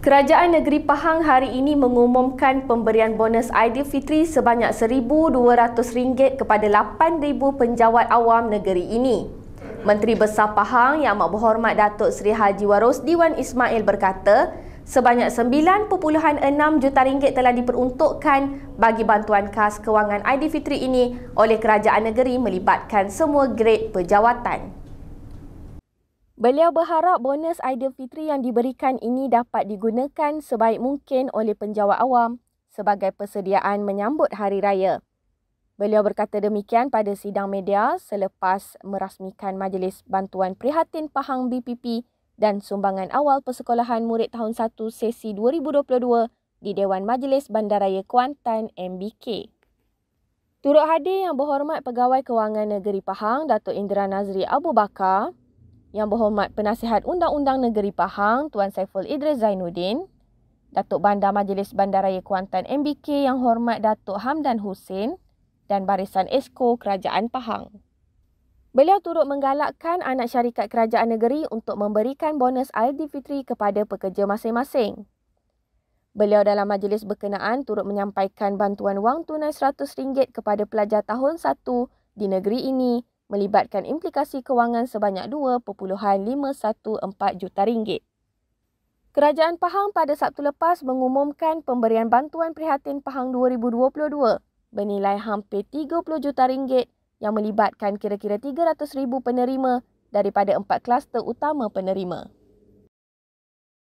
Kerajaan Negeri Pahang hari ini mengumumkan pemberian bonus Aidilfitri sebanyak RM1,200 kepada 8,000 penjawat awam negeri ini. Menteri Besar Pahang Yang Amat Berhormat Datuk Seri Haji Warosdi Wan Ismail berkata, sebanyak 9.6 juta ringgit telah diperuntukkan bagi bantuan khas kewangan Aidilfitri ini oleh kerajaan negeri melibatkan semua grade pejawatan. Beliau berharap bonus Aidilfitri yang diberikan ini dapat digunakan sebaik mungkin oleh penjawat awam sebagai persediaan menyambut hari raya. Beliau berkata demikian pada sidang media selepas merasmikan majlis bantuan prihatin Pahang BPP dan sumbangan awal persekolahan murid tahun 1 sesi 2022 di Dewan Majlis Bandaraya Kuantan MBK. Turut hadir yang berhormat Pegawai Kewangan Negeri Pahang Datuk Indra Nazri Abu Bakar yang Berhormat Penasihat Undang-Undang Negeri Pahang Tuan Saiful Idris Zainuddin, Datuk Bandar Majlis Bandaraya Kuantan MBK Yang Hormat Datuk Hamdan Hussein dan Barisan Esko Kerajaan Pahang. Beliau turut menggalakkan anak syarikat kerajaan negeri untuk memberikan bonus IDV3 kepada pekerja masing-masing. Beliau dalam majlis berkenaan turut menyampaikan bantuan wang tunai RM100 kepada pelajar tahun 1 di negeri ini melibatkan implikasi kewangan sebanyak 2.514 juta ringgit. Kerajaan Pahang pada Sabtu lepas mengumumkan pemberian bantuan prihatin Pahang 2022 bernilai hampir 30 juta ringgit yang melibatkan kira-kira 300,000 penerima daripada empat kluster utama penerima.